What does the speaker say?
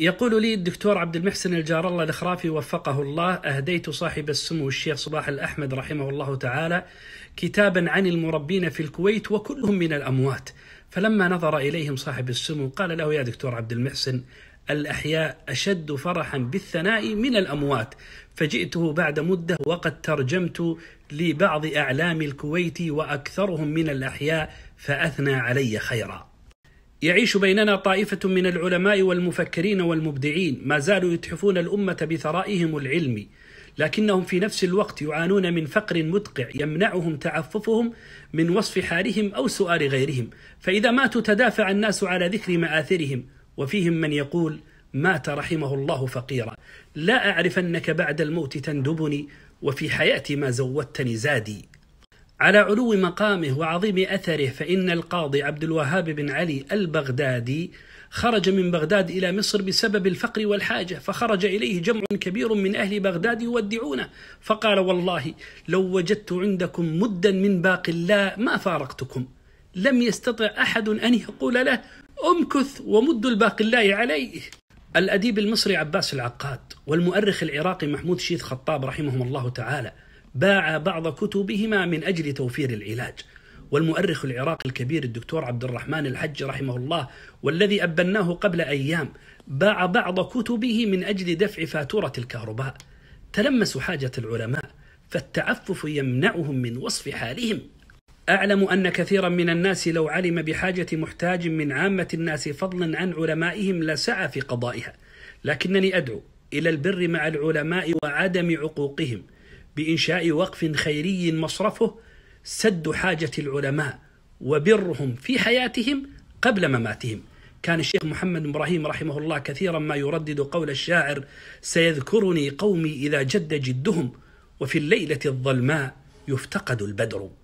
يقول لي الدكتور عبد المحسن الجار الله الخرافي وفقه الله أهديت صاحب السمو الشيخ صباح الأحمد رحمه الله تعالى كتابا عن المربين في الكويت وكلهم من الأموات فلما نظر إليهم صاحب السمو قال له يا دكتور عبد المحسن الأحياء أشد فرحا بالثناء من الأموات فجئته بعد مدة وقد ترجمت لبعض أعلام الكويت وأكثرهم من الأحياء فأثنى علي خيرا يعيش بيننا طائفة من العلماء والمفكرين والمبدعين ما زالوا يتحفون الأمة بثرائهم العلمي لكنهم في نفس الوقت يعانون من فقر مدقع يمنعهم تعففهم من وصف حالهم أو سؤال غيرهم فإذا ماتوا تدافع الناس على ذكر مآثرهم وفيهم من يقول مات رحمه الله فقيرا لا أعرف أنك بعد الموت تندبني وفي حياتي ما زودتني زادي على علو مقامه وعظيم اثره فان القاضي عبد الوهاب بن علي البغدادي خرج من بغداد الى مصر بسبب الفقر والحاجه فخرج اليه جمع كبير من اهل بغداد يودعونه فقال والله لو وجدت عندكم مدا من باق الله ما فارقتكم لم يستطع احد ان يقول له امكث ومد الباق الله عليه الاديب المصري عباس العقاد والمؤرخ العراقي محمود شيث خطاب رحمهم الله تعالى باع بعض كتبهما من أجل توفير العلاج والمؤرخ العراقي الكبير الدكتور عبد الرحمن الحج رحمه الله والذي أبناه قبل أيام باع بعض كتبه من أجل دفع فاتورة الكهرباء تلمسوا حاجة العلماء فالتعفف يمنعهم من وصف حالهم أعلم أن كثيرا من الناس لو علم بحاجة محتاج من عامة الناس فضلا عن علمائهم لسعى في قضائها لكنني أدعو إلى البر مع العلماء وعدم عقوقهم بإنشاء وقف خيري مصرفه سد حاجة العلماء وبرهم في حياتهم قبل مماتهم كان الشيخ محمد إبراهيم رحمه الله كثيرا ما يردد قول الشاعر سيذكرني قومي إذا جد جدهم وفي الليلة الظلماء يفتقد البدر